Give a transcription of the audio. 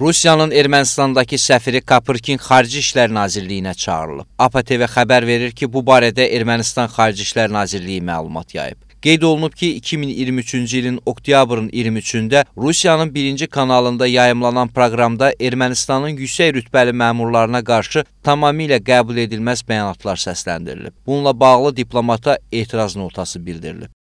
Rusiyanın Ermənistandakı səfiri Kapırkin Xarici İşlər Nazirliyinə çağırılıb. APA TV xəbər verir ki, bu barədə Ermənistan Xarici İşlər Nazirliyi məlumat yayıb. Qeyd olunub ki, 2023-cü ilin oktyabrın 23-də Rusiyanın birinci kanalında yayımlanan proqramda Ermənistanın yüksək rütbəli məmurlarına qarşı tamamilə qəbul edilməz bəyanatlar səsləndirilib. Bununla bağlı diplomata etiraz notası bildirilib.